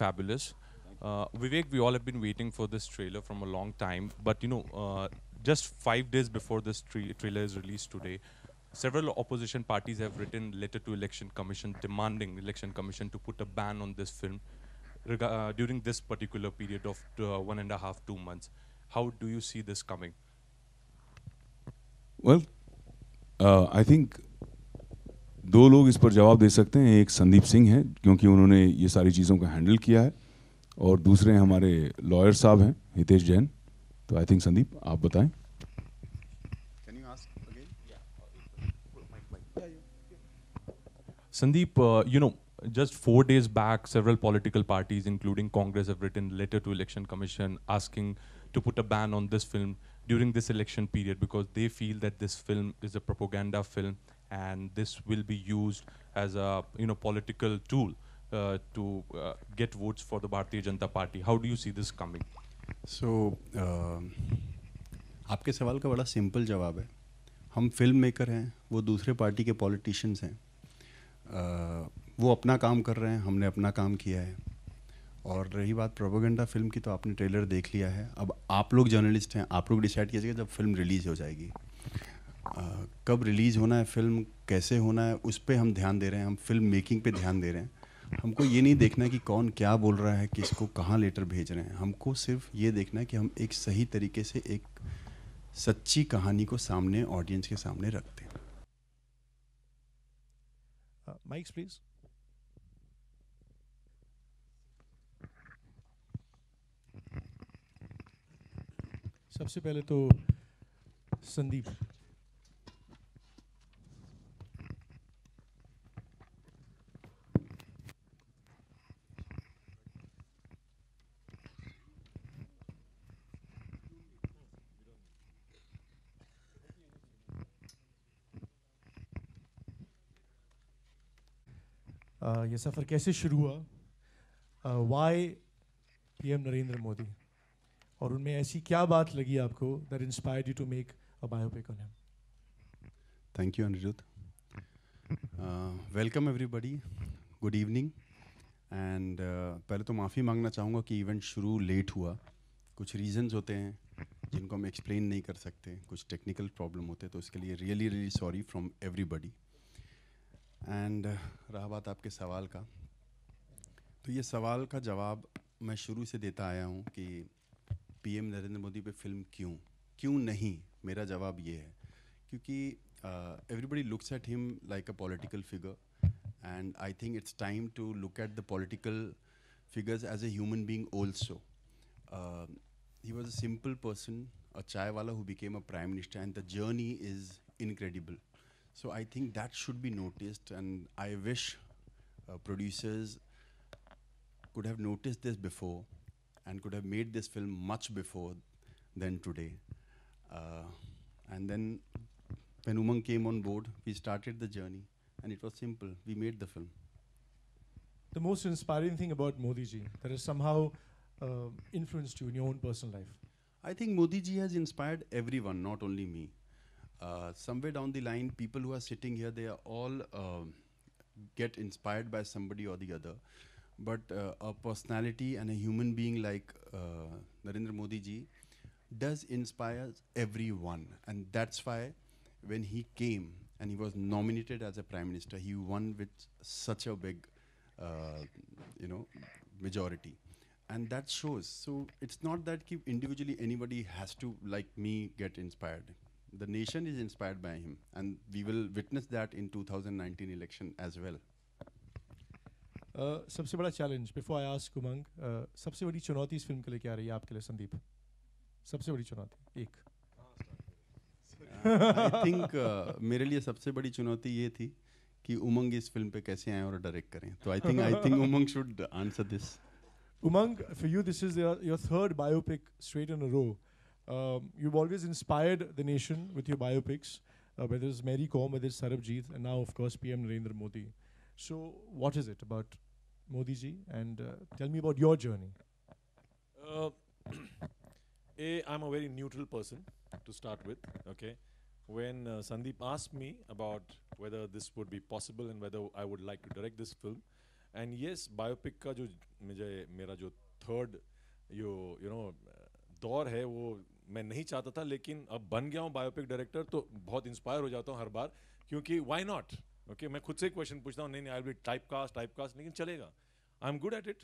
fabulous. Uh, Vivek, we all have been waiting for this trailer from a long time, but you know, uh, just five days before this tra trailer is released today, several opposition parties have written letter to election commission demanding election commission to put a ban on this film uh, during this particular period of uh, one and a half, two months. How do you see this coming? Well, uh, I think दो लोग इस पर जवाब दे सकते हैं एक संदीप सिंह हैं क्योंकि उन्होंने ये सारी चीज़ों को हैंडल किया है और दूसरे हमारे लॉयर साहब हैं हितेश जैन तो आई थिंक संदीप आप बताएं Sandeep you know just four days back several political parties including Congress letter to election commission asking to put a ban on this film during this election period because they feel that this film is a propaganda film and this will be used as a you know political tool uh, to uh, get votes for the Bharatiya Janata Party. How do you see this coming? So uh, आपके सवाल का बड़ा simple जवाब है हम film maker हैं वो दूसरे पार्टी के पॉलिटिशियंस हैं uh, वो अपना काम कर रहे हैं हमने अपना काम किया है और रही बात प्रोपोगेंडा फिल्म की तो आपने ट्रेलर देख लिया है अब आप लोग जर्नलिस्ट हैं आप लोग डिसाइड कीजिएगा जब फिल्म रिलीज़ हो जाएगी कब रिलीज़ होना है फिल्म कैसे होना है उस पर हम ध्यान दे रहे हैं हम फिल्म मेकिंग पे ध्यान दे रहे हैं हमको ये नहीं देखना कि कौन क्या बोल रहा है किसको कहाँ लेटर भेज रहे हैं हमको सिर्फ ये देखना है कि हम एक सही तरीके से एक सच्ची कहानी को सामने ऑडियंस के सामने रखते हैं माइक्स uh, प्लीज़ सबसे पहले तो संदीप ये सफ़र कैसे शुरू हुआ वाई पीएम नरेंद्र मोदी और उनमें ऐसी क्या बात लगी आपको that inspired you to make a biopic on him thank you Aniruddh welcome everybody good evening and पहले तो माफ़ी मांगना चाहूँगा कि इवेंट शुरू लेट हुआ कुछ रीजंस होते हैं जिनको हम एक्सप्लेन नहीं कर सकते कुछ टेक्निकल प्रॉब्लम होते हैं तो इसके लिए really really sorry from everybody and uh, रहा बात आपके सवाल का तो ये सवाल का जवाब मैं शुरू से देता आया हूँ कि पीएम नरेंद्र मोदी पे फिल्म क्यों क्यों नहीं मेरा जवाब ये है क्योंकि everybody looks at him like a political figure and I think it's time to look at the political figures as a human being also he was a simple person a chai wala who became a prime minister and the journey is incredible So I think that should be noticed, and I wish uh, producers could have noticed this before and could have made this film much before than today. Uh, and then when Umang came on board, we started the journey, and it was simple. We made the film. The most inspiring thing about Modi ji that has somehow uh, influenced you in your own personal life? I think Modi ji has inspired everyone, not only me. Uh, somewhere down the line, people who are sitting here, they are all uh, get inspired by somebody or the other. But uh, a personality and a human being like uh, Narendra Modi ji does inspire everyone. And that's why when he came and he was nominated as a prime minister, he won with such a big, uh, you know, majority. And that shows. So it's not that individually anybody has to, like me, get inspired. The nation is inspired by him, and we will witness that in 2019 election as well. सबसे बड़ा challenge before I ask Umang सबसे बड़ी चुनौती इस film के लिए क्या रही है आपके लिए संदीप सबसे बड़ी चुनौती एक आई थिंक मेरे लिए सबसे बड़ी चुनौती ये थी कि उमंग इस फिल्म पे कैसे आए और डायरेक्ट करें तो I think I think Umang should answer this Umang for you this is your third biopic straight in a row um, you've always inspired the nation with your biopics, uh, whether it's Mary Kom, whether it's Sarabjit, and now, of course, PM Narendra Modi. So, what is it about Modi ji? And uh, tell me about your journey. Uh, a, I'm a very neutral person to start with. Okay, when uh, Sandeep asked me about whether this would be possible and whether I would like to direct this film, and yes, biopic ka jo मुझे mera jo third you you know दौर है वो मैं नहीं चाहता था लेकिन अब बन गया हूँ बायोपिक डायरेक्टर तो बहुत इंस्पायर हो जाता हूँ हर बार क्योंकि वाई नॉट ओके मैं खुद से क्वेश्चन पूछता हूँ नहीं नहीं I be typecast typecast लेकिन चलेगा I am good at it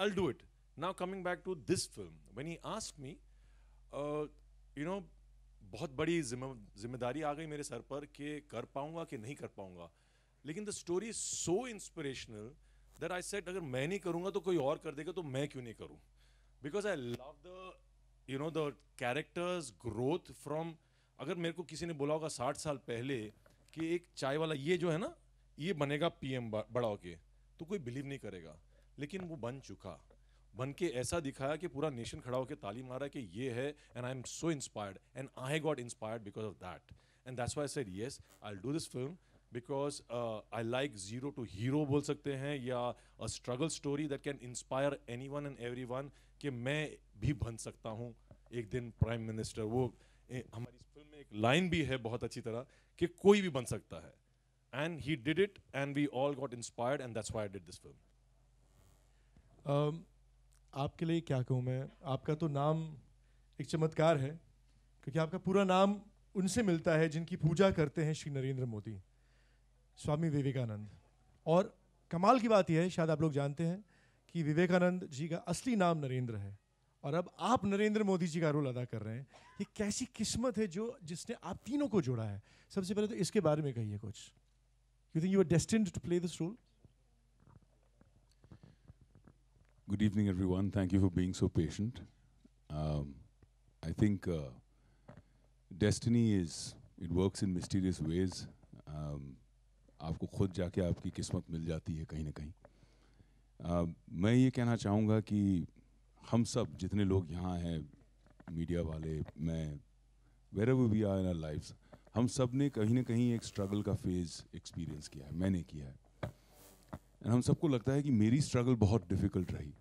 I do it now coming back to this film when he asked me you know बहुत बड़ी जिम्मेदारी आ गई मेरे सर पर कि कर पाऊंगा कि नहीं कर पाऊंगा लेकिन the story is so inspirational that I said अगर मैं नहीं करूंगा तो कोई और कर देगा तो मैं क्यों नहीं करूँ because I love the you know the character's growth from अगर मेरे को किसी ने बोला होगा साठ साल पहले कि एक चाय वाला ये जो है ना ये बनेगा पीएम बड़ाओ के तो कोई बिलीव नहीं करेगा लेकिन वो बन चुका बन के ऐसा दिखाया कि पूरा नेशन खड़ा होकर ताली है कि ये है and I am so inspired and I got inspired because of that and that's why said yes I do this film because I like zero to hero बोल सकते हैं या a struggle story that can inspire anyone and everyone कि मैं भी बन सकता हूँ एक दिन प्राइम मिनिस्टर वो ए, हमारी फिल्म में एक लाइन भी है बहुत अच्छी तरह कि कोई भी बन सकता है and he did it and we all got inspired and that's why I did this film आपके लिए क्या कहूँ मैं आपका तो नाम एक चमत्कार है क्योंकि आपका पूरा नाम उनसे मिलता है जिनकी पूजा करते हैं श्री नरेंद्र मोदी स्वामी विवेकानंद और कमाल की बात यह है शायद आप लोग जानते हैं कि विवेकानंद जी का असली नाम नरेंद्र है और अब आप नरेंद्र मोदी जी का रोल अदा कर रहे हैं ये कैसी किस्मत है जो जिसने आप तीनों को जोड़ा है सबसे पहले तो इसके बारे में कहिए कुछ you think you are destined to play this role good evening everyone thank you for being so patient I think uh, is it work in mysterious ways आपको खुद जाके आपकी किस्मत मिल जाती है कहीं ना कहीं मैं ये कहना चाहूँगा कि हम सब जितने लोग यहाँ हैं मीडिया वाले मैं wherever we are in life हम सब ने कहीं ना कहीं एक स्ट्रगल का फेज एक्सपीरियंस किया है मैंने किया है एंड हम सबको लगता है कि मेरी स्ट्रगल बहुत डिफिकल्ट रही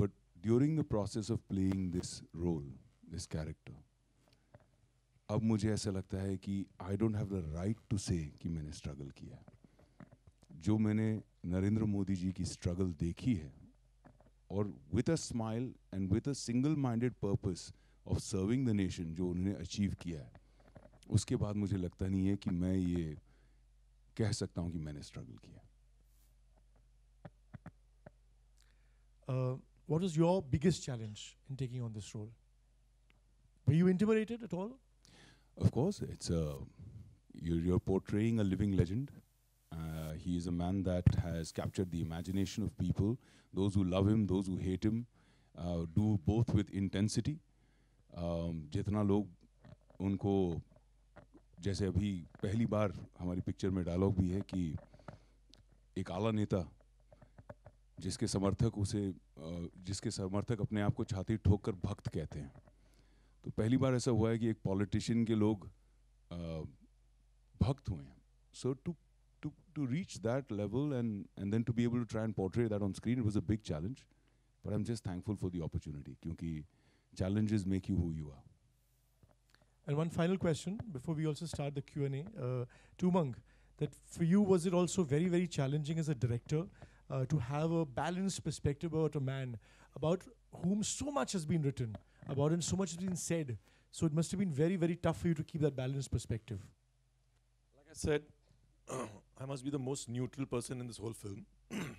but during the process of playing this role this character अब मुझे ऐसा लगता है कि I don't have the right to say कि मैंने स्ट्रगल किया है जो मैंने नरेंद्र मोदी जी की स्ट्रगल देखी है और with a smile and with a single minded purpose of serving the nation जो उन्होंने अचीव किया है उसके बाद मुझे लगता नहीं है कि मैं ये कह सकता हूँ कि मैंने स्ट्रगल किया what was your biggest challenge in taking on this role? Were you intimidated at all? Of course, it's a you're, you're portraying a living legend, Uh, he is a man that has captured the imagination of people, those who love him, those who hate him, uh, do both with intensity. Um, जितना लोग उनको जैसे अभी पहली बार हमारी picture में dialogue भी है कि एक आला नेता जिसके समर्थक उसे uh, जिसके समर्थक अपने आप को छाती ठोक कर भक्त कहते हैं तो पहली बार ऐसा हुआ है कि एक पॉलिटिशियन के लोग uh, भक्त हुए हैं so to to, to reach that level and, and then to be able to try and portray that on screen, it was a big challenge. But I'm just thankful for the opportunity because challenges make you who you are. And one final question before we also start the Q&A. Uh, Tumang, that for you, was it also very, very challenging as a director uh, to have a balanced perspective about a man about whom so much has been written about and so much has been said. So it must have been very, very tough for you to keep that balanced perspective. Like I said, I must be the most neutral person in this whole film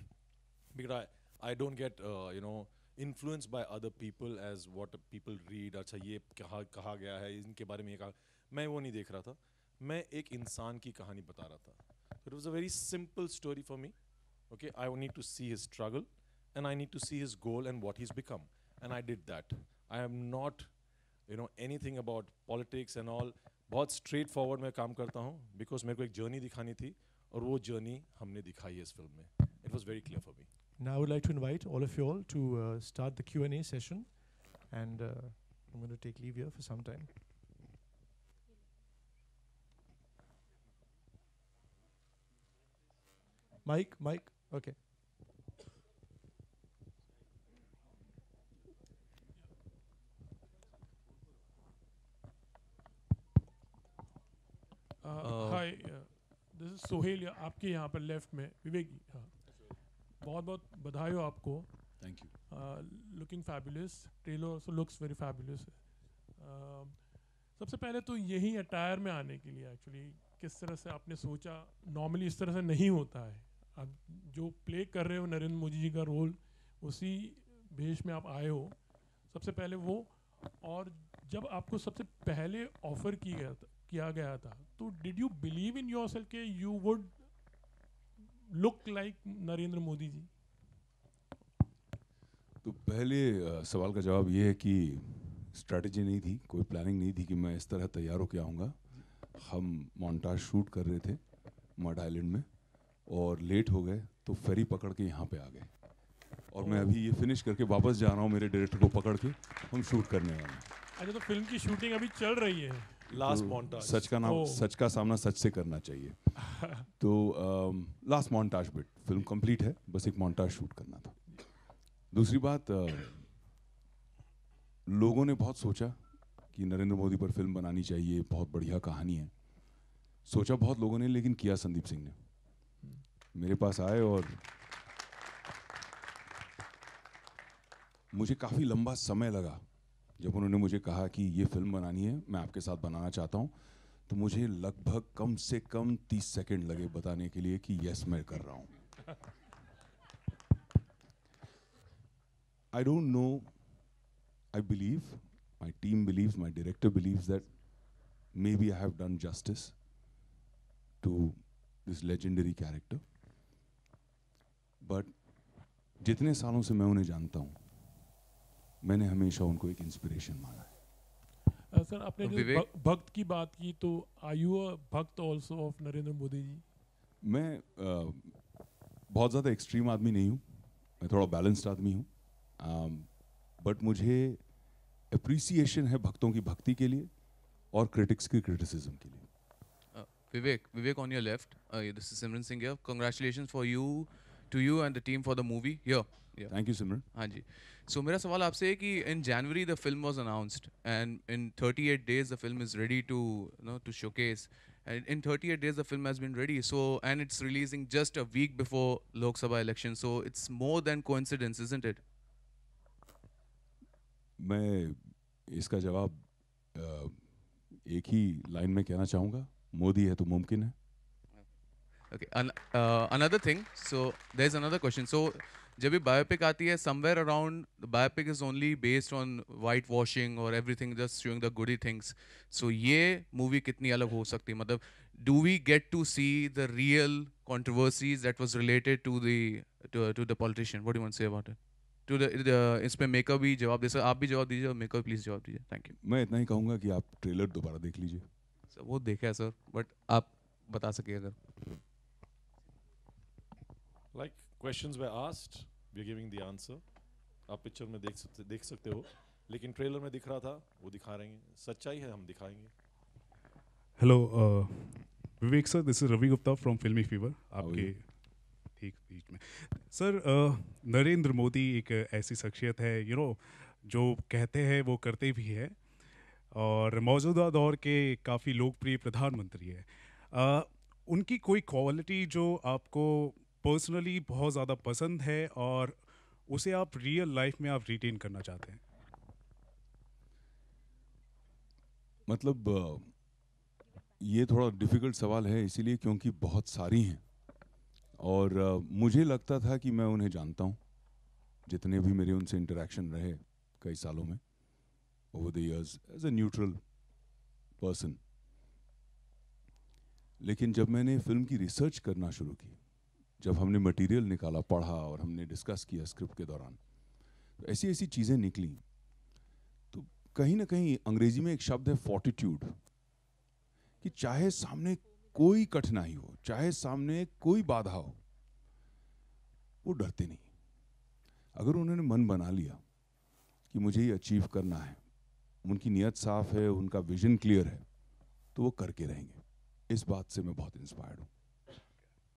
because I, I don't get uh, you know influenced by other people as what people read. अच्छा ये कहा कहा गया है इनके बारे में ये कहा मैं वो नहीं देख रहा था मैं एक इंसान की कहानी बता रहा था. It was a very simple story for me. Okay, I need to see his struggle and I need to see his goal and what he's become and I did that. I am not you know anything about politics and all. बहुत straightforward मैं काम करता हूँ because मेरे को एक journey दिखानी थी. और वो जर्नी हमने दिखाई है इस फिल्म में it was very clear for me Now I would like to invite all of you all to uh, start the Q&A session and uh, I'm going to take leave here for some time. Mike, Mike, okay. Sohail आपके यहाँ पर left में विवेक जी हाँ बहुत बहुत बधाई हो आपको thank you looking fabulous trailer so looks very fabulous सबसे पहले तो यही अटायर में आने के लिए एक्चुअली किस तरह से आपने सोचा नॉर्मली इस तरह से नहीं होता है आप जो प्ले कर रहे हो नरेंद्र मोदी जी का रोल उसी भेष में आप आए हो सबसे पहले वो और जब आपको सबसे पहले ऑफ़र किया गया किया गया था तो did you believe in yourself के you would look like Narendra Modi ji तो पहले सवाल का जवाब ये है कि स्ट्रेटजी नहीं थी कोई प्लानिंग नहीं थी कि मैं इस तरह तैयार होकर आऊँगा हम मोन्टाज शूट कर रहे थे मड आइलैंड में और लेट हो गए तो फेरी पकड़ के यहाँ पे आ गए और मैं अभी ये फिनिश करके वापस जा रहा हूँ मेरे डायरेक्टर को पकड़ के हम शूट करने वाले हैं अच्छा तो फिल्म की शूटिंग अभी चल रही है लास्ट तो मॉन्टाज सच का नाम oh. सच का सामना सच से करना चाहिए तो last montage bit film complete है बस एक मॉन्टाज शूट करना था दूसरी बात uh, लोगों ने बहुत सोचा कि नरेंद्र मोदी पर फिल्म बनानी चाहिए बहुत बढ़िया कहानी है सोचा बहुत लोगों ने लेकिन किया संदीप सिंह ने मेरे पास आए और मुझे काफ़ी लंबा समय लगा जब उन्होंने मुझे कहा कि ये फिल्म बनानी है मैं आपके साथ बनाना चाहता हूँ तो मुझे लगभग कम से कम तीस सेकेंड लगे बताने के लिए कि यस मैं कर रहा हूँ I don't know I believe my team believe my director believe that maybe I have done justice to this legendary character but जितने सालों से मैं उन्हें जानता हूँ मैंने हमेशा उनको एक इंस्पिरेशन माना है सर आपने जो भक्त की बात की तो I you bhakt also of Narendra Modi ji मैं बहुत ज़्यादा एक्सट्रीम आदमी नहीं हूँ मैं थोड़ा बैलेंस्ड आदमी हूँ बट मुझे अप्रिसिएशन है भक्तों की भक्ति के लिए और क्रिटिक्स की क्रिटिसिज्म के लिए Vivek Vivek on your left this is Simran Singh congratulation for you to you and the team for the movie your thank you Simran हाँ जी सो मेरा सवाल आपसे है कि in January the film was announced and in 38 days the film is ready to know to showcase and in 38 days the film has been ready so and it's releasing just a week before Lok Sabha election so it's more than coincidence isn't it मैं इसका जवाब uh, एक ही line में कहना चाहूंगा मोदी है तो मुमकिन है okay another thing so there is another question so जब भी बायोपिक आती है somewhere around biopic is only based on white washing और everything just showing the goody things so ये मूवी कितनी अलग हो सकती है मतलब do we get to see the real controversies that was related to to the politician what you say about it to the इसमें makeup भी जवाब दे सकते आप भी जवाब दीजिए और मेकअप प्लीज जवाब दीजिए थैंक यू मैं इतना ही कहूँगा कि आप ट्रेलर दोबारा देख लीजिए सर वो देखा है सर बट आप बता सके अगर like like, questions we asked we are giving the answer आप पिक्चर में देख सकते देख सकते हो लेकिन ट्रेलर में दिख रहा था वो दिखा रहे हैं सच्चाई है हम दिखाएंगे hello Vivek sir this is Ravi Gupta from Filmy Fever आपके ठीक बीच में सर uh, नरेंद्र मोदी एक ऐसी शख्सियत है यू नो जो कहते हैं वो करते भी है और मौजूदा दौर के काफ़ी लोकप्रिय प्रधानमंत्री है uh, उनकी कोई क्वालिटी जो आपको पर्सनली बहुत ज़्यादा पसंद है और उसे आप रियल लाइफ में आप रिटेन करना चाहते हैं मतलब ये थोड़ा डिफ़िकल्ट सवाल है इसीलिए क्योंकि बहुत सारी हैं और मुझे लगता था कि मैं उन्हें जानता हूँ जितने भी मेरे उनसे इंटरेक्शन रहे कई सालों में over the years as a neutral person लेकिन जब मैंने फिल्म की रिसर्च करना शुरू की जब हमने मटेरियल निकाला पढ़ा और हमने डिस्कस किया स्क्रिप्ट के दौरान तो ऐसी ऐसी चीज़ें निकली तो कहीं ना कहीं अंग्रेजी में एक शब्द है फोर्टिट्यूड कि चाहे सामने कोई कठिनाई हो चाहे सामने कोई बाधा हो वो डरते नहीं अगर उन्होंने मन बना लिया कि मुझे ये अचीव करना है उनकी नीयत साफ़ है उनका विजन क्लियर है तो वो करके रहेंगे इस बात से मैं बहुत इंस्पायर्ड हूँ